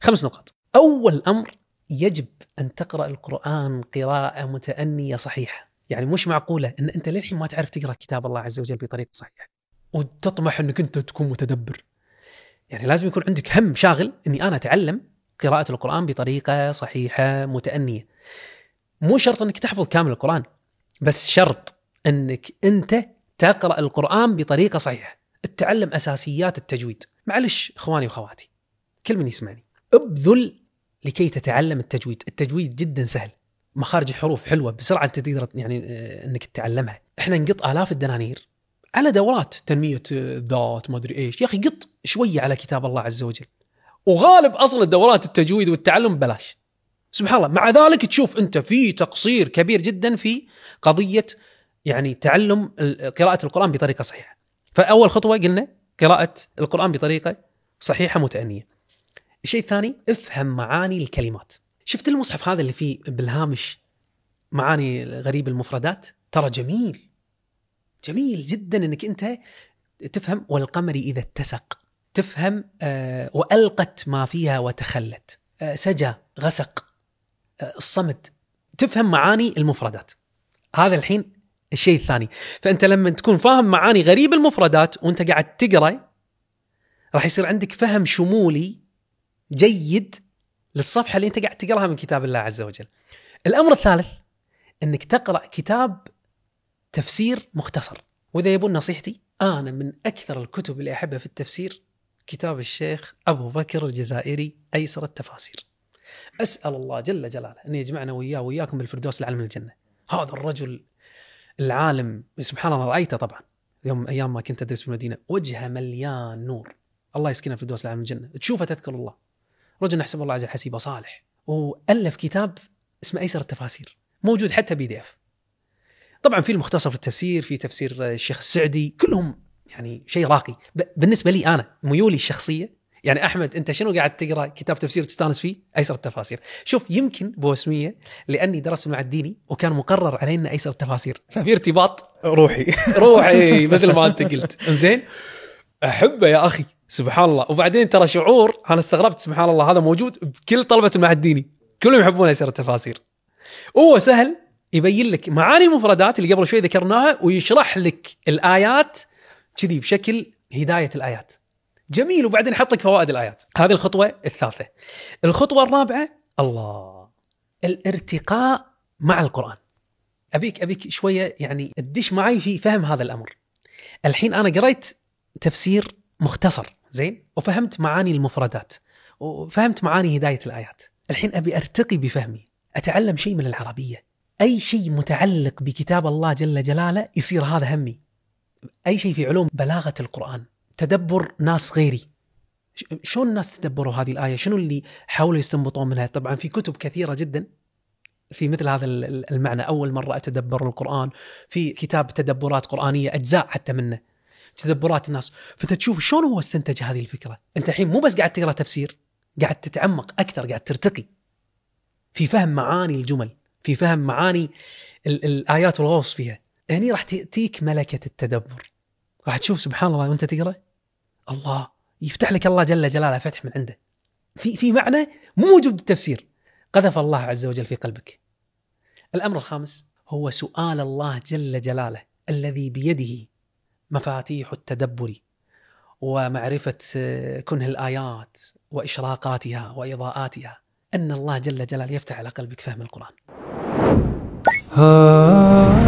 خمس نقاط اول امر يجب ان تقرا القران قراءه متانيه صحيحه يعني مش معقوله ان انت للحين ما تعرف تقرا كتاب الله عز وجل بطريقه صحيحه وتطمح انك انت تكون متدبر يعني لازم يكون عندك هم شاغل اني انا اتعلم قراءه القران بطريقه صحيحه متانيه مو شرط انك تحفظ كامل القران بس شرط انك انت تقرا القران بطريقه صحيحه تتعلم اساسيات التجويد معلش اخواني واخواتي كل من يسمعني ابذل لكي تتعلم التجويد التجويد جدا سهل مخارج الحروف حلوه بسرعه انت تقدر يعني آه، انك تتعلمها احنا نقط الاف الدنانير على دورات تنميه ذات ما ادري ايش يا اخي قط شويه على كتاب الله عز وجل وغالب اصل دورات التجويد والتعلم ببلاش سبحان الله مع ذلك تشوف انت في تقصير كبير جدا في قضيه يعني تعلم قراءه القران بطريقه صحيحه فاول خطوه قلنا قراءه القران بطريقه صحيحه متانيه الشيء الثاني افهم معاني الكلمات شفت المصحف هذا اللي فيه بالهامش معاني غريب المفردات ترى جميل جميل جدا انك انت تفهم والقمر اذا اتسق تفهم آه والقت ما فيها وتخلت آه سجى غسق آه الصمد تفهم معاني المفردات هذا الحين الشيء الثاني فانت لما تكون فاهم معاني غريب المفردات وانت قاعد تقرا راح يصير عندك فهم شمولي جيد للصفحه اللي انت قاعد تقراها من كتاب الله عز وجل. الامر الثالث انك تقرا كتاب تفسير مختصر، واذا يبون نصيحتي انا من اكثر الكتب اللي احبها في التفسير كتاب الشيخ ابو بكر الجزائري ايسر التفاسير. اسال الله جل جلاله ان يجمعنا وياه وياكم بالفردوس العلم الجنه. هذا الرجل العالم سبحان الله رايته طبعا يوم ايام ما كنت ادرس في المدينه وجهه مليان نور الله يسكنه في الفردوس العالم الجنه تشوفه تذكر الله رجل نحسب الله عز وجل حسيبه صالح والف كتاب اسمه ايسر التفاسير موجود حتى بي دي اف طبعا في المختصر في التفسير في تفسير الشيخ السعدي كلهم يعني شيء راقي بالنسبه لي انا ميولي الشخصيه يعني احمد انت شنو قاعد تقرا كتاب تفسير تستانس فيه؟ ايسر التفاسير. شوف يمكن بوسميه لاني درست مع الديني وكان مقرر علينا ايسر التفاسير، ففي ارتباط روحي روحي مثل ما انت قلت، زين؟ احبه يا اخي سبحان الله وبعدين ترى شعور انا استغربت سبحان الله هذا موجود بكل طلبه المعهد الديني كلهم يحبون اسئله التفاسير هو سهل يبين لك معاني المفردات اللي قبل شوي ذكرناها ويشرح لك الايات كذي بشكل هدايه الايات جميل وبعدين يحط لك فوائد الايات هذه الخطوه الثالثه الخطوه الرابعه الله الارتقاء مع القران ابيك ابيك شويه يعني تدش معي في فهم هذا الامر الحين انا قريت تفسير مختصر زين وفهمت معاني المفردات وفهمت معاني هدايه الايات الحين ابي ارتقي بفهمي اتعلم شيء من العربيه اي شيء متعلق بكتاب الله جل جلاله يصير هذا همي اي شيء في علوم بلاغه القران تدبر ناس غيري شلون الناس تدبروا هذه الايه شنو اللي حاولوا يستنبطون منها طبعا في كتب كثيره جدا في مثل هذا المعنى اول مره اتدبر القران في كتاب تدبرات قرانيه اجزاء حتى منه تدبرات الناس فانت تشوف شلون هو استنتج هذه الفكره انت الحين مو بس قاعد تقرا تفسير قاعد تتعمق اكثر قاعد ترتقي في فهم معاني الجمل في فهم معاني الايات والغوص فيها هني راح تاتيك ملكه التدبر راح تشوف سبحان الله وانت تقرا الله يفتح لك الله جل جلاله فتح من عنده في في معنى مو موجود بالتفسير قذف الله عز وجل في قلبك الامر الخامس هو سؤال الله جل جلاله الذي بيده مفاتيح التدبر ومعرفه آه، كنه الايات واشراقاتها واضاءاتها ان الله جل جلاله يفتح على قلبك فهم القران.